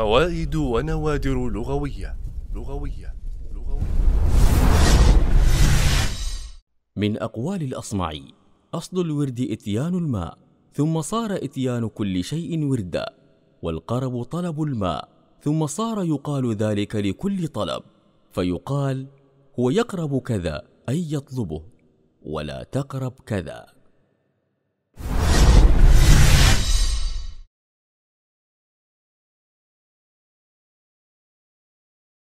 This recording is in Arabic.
فوائد ونوادر لغوية لغوية لغوية من أقوال الأصمعي أصل الورد إتيان الماء ثم صار إتيان كل شيء وردا والقرب طلب الماء ثم صار يقال ذلك لكل طلب فيقال هو يقرب كذا أي يطلبه ولا تقرب كذا